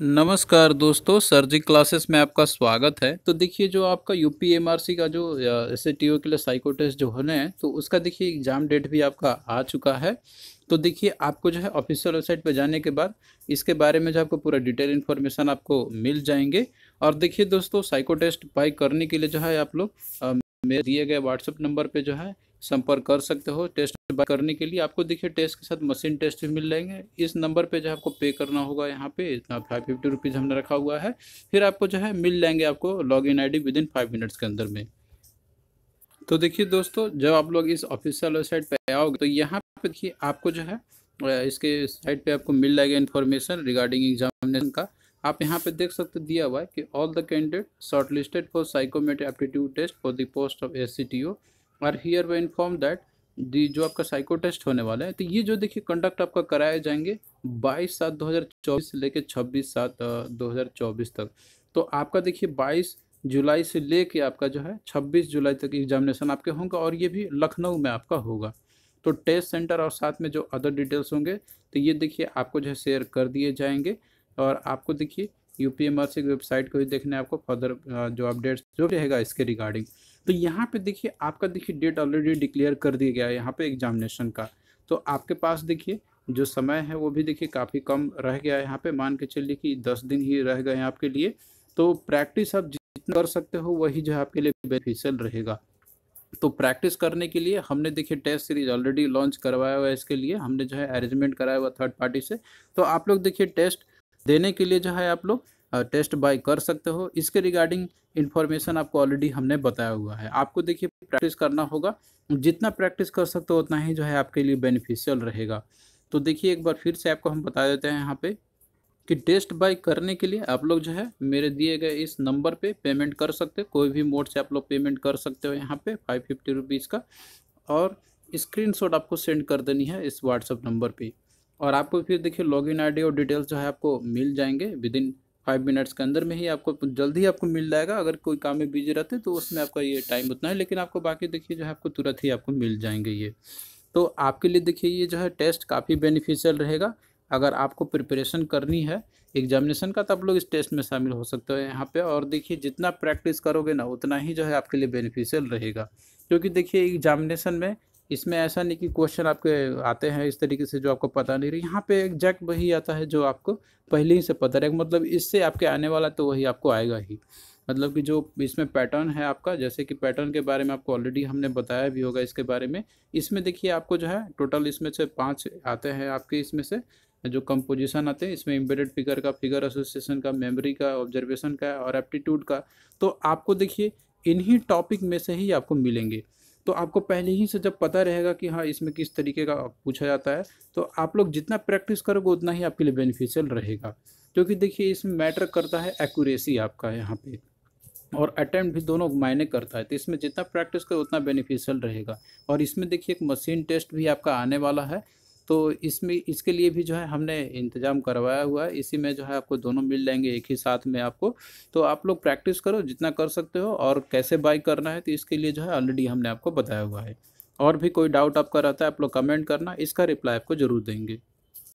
नमस्कार दोस्तों सर्जिक क्लासेस में आपका स्वागत है तो देखिए जो आपका U P M R C का जो एस ए टी ओ के लिए साइको टेस्ट जो होने हैं तो उसका देखिए एग्ज़ाम डेट भी आपका आ चुका है तो देखिए आपको जो है ऑफिशियल वेबसाइट पर जाने के बाद इसके बारे में जो आपको पूरा डिटेल इन्फॉर्मेशन आपको मिल जाएंगे और देखिए दोस्तों साइको टेस्ट पाई करने के लिए जो है आप लोग मेरे दिए गए व्हाट्सअप नंबर पर जो है संपर्क कर सकते हो टेस्ट करने के लिए आपको देखिए टेस्ट के साथ मशीन टेस्ट भी मिल जाएंगे इस नंबर पे जो है आपको पे करना होगा यहाँ पे इतना फाइव फिफ्टी रुपीज़ हमने रखा हुआ है फिर आपको जो है मिल जाएंगे आपको log in I within five minutes के अंदर में तो देखिए दोस्तों जब आप लोग इस ऑफिशियल वेबसाइट पर आओगे तो यहाँ पर देखिए आपको जो है इसके साइट पर आपको मिल जाएगा इन्फॉर्मेशन रिगार्डिंग एग्जामिनेशन का आप यहाँ पे देख सकते दिया हुआ है कि all the candidate short listed for psychometry aptitude test for the post of S C T O R here we inform that the जो आपका साइको टेस्ट होने वाला है तो ये जो देखिए कंडक्ट आपका कराए जाएंगे 22 सात 2024 से लेके 26 सात 2024 तक तो आपका देखिए 22 जुलाई से लेके आपका जो है 26 जुलाई तक एग्जामिनेशन आपके होंगे और ये भी लखनऊ में आपका होगा तो टेस्ट सेंटर और साथ में जो अदर डिटेल्स होंगे तो ये देखिए आपको जो है शेयर कर दिए जाएंगे और आपको देखिए यू पी की वेबसाइट को भी देखने आपको फर्दर जो अपडेट्स जो रहेगा इसके रिगार्डिंग तो यहाँ पे देखिए आपका देखिए डेट ऑलरेडी डिक्लेयर कर दिया गया है यहाँ पे एग्जामिनेशन का तो आपके पास देखिए जो समय है वो भी देखिए काफ़ी कम रह गया है यहाँ पे मान के चलिए कि दस दिन ही रह गए हैं आपके लिए तो प्रैक्टिस आप जितना कर सकते हो वही जो है आपके लिए बेनिफिशियल रहेगा तो प्रैक्टिस करने के लिए हमने देखिए टेस्ट सीरीज ऑलरेडी लॉन्च करवाया हुआ है इसके लिए हमने जो है अरेंजमेंट कराया हुआ थर्ड पार्टी से तो आप लोग देखिए टेस्ट देने के लिए जो है आप लोग टेस्ट बाय कर सकते हो इसके रिगार्डिंग इन्फॉर्मेशन आपको ऑलरेडी हमने बताया हुआ है आपको देखिए प्रैक्टिस करना होगा जितना प्रैक्टिस कर सकते हो उतना ही जो है आपके लिए बेनिफिशियल रहेगा तो देखिए एक बार फिर से आपको हम बता देते हैं यहाँ पे कि टेस्ट बाय करने के लिए आप लोग जो है मेरे दिए गए इस नंबर पे पेमेंट कर सकते हो कोई भी मोड से आप लोग पेमेंट कर सकते हो यहाँ पे फाइव फिफ्टी रुपीज़ का और स्क्रीनशॉट आपको सेंड कर देनी है इस व्हाट्सअप नंबर पे और आपको फिर देखिए लॉगिन आईडी और डिटेल्स जो है आपको मिल जाएंगे विद इन फाइव मिनट्स के अंदर में ही आपको जल्दी ही आपको मिल जाएगा अगर कोई काम में बिजी रहते तो उसमें आपका ये टाइम उतना है लेकिन आपको बाकी देखिए जो है आपको तुरंत ही आपको मिल जाएंगे ये तो आपके लिए देखिए ये जो है टेस्ट काफ़ी बेनिफिशियल रहेगा अगर आपको प्रिपरेशन करनी है एग्जामिनेशन का तो आप लोग इस टेस्ट में शामिल हो सकते हो यहाँ पे और देखिए जितना प्रैक्टिस करोगे ना उतना ही जो है आपके लिए बेनिफिशियल रहेगा क्योंकि देखिए एग्जामिनेशन में इसमें ऐसा नहीं कि क्वेश्चन आपके आते हैं इस तरीके से जो आपको पता नहीं रही यहाँ पे एग्जैक्ट वही आता है जो आपको पहले ही से पता रहेगा मतलब इससे आपके आने वाला तो वही आपको आएगा ही मतलब कि जो इसमें पैटर्न है आपका जैसे कि पैटर्न के बारे में आपको ऑलरेडी हमने बताया भी होगा इसके बारे में इसमें देखिए आपको जो है टोटल इसमें से पाँच आते हैं आपके इसमें से जो कंपोजिशन आते हैं इसमें एम्बेडेड फिगर का फिगर एसोसिएशन का मेमोरी का ऑब्जर्वेशन का और एप्टीट्यूड का तो आपको देखिए इन्हीं टॉपिक में से ही आपको मिलेंगे तो आपको पहले ही से जब पता रहेगा कि हाँ इसमें किस तरीके का पूछा जाता है तो आप लोग जितना प्रैक्टिस करोगे उतना ही आपके लिए बेनिफिशियल रहेगा क्योंकि तो देखिए इसमें मैटर करता है एक्यूरेसी आपका यहाँ पे और अटैम्प्ट भी दोनों मायने करता है तो इसमें जितना प्रैक्टिस करो उतना बेनिफिशियल रहेगा और इसमें देखिए एक मशीन टेस्ट भी आपका आने वाला है तो इसमें इसके लिए भी जो है हमने इंतजाम करवाया हुआ है इसी में जो है आपको दोनों मिल जाएंगे एक ही साथ में आपको तो आप लोग प्रैक्टिस करो जितना कर सकते हो और कैसे बाई करना है तो इसके लिए जो है ऑलरेडी हमने आपको बताया हुआ है और भी कोई डाउट आपका रहता है आप लोग कमेंट करना इसका रिप्लाई आपको ज़रूर देंगे